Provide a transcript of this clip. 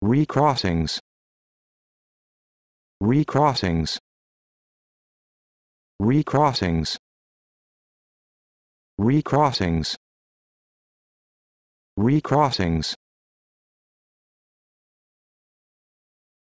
recrossings recrossings recrossings recrossings recrossings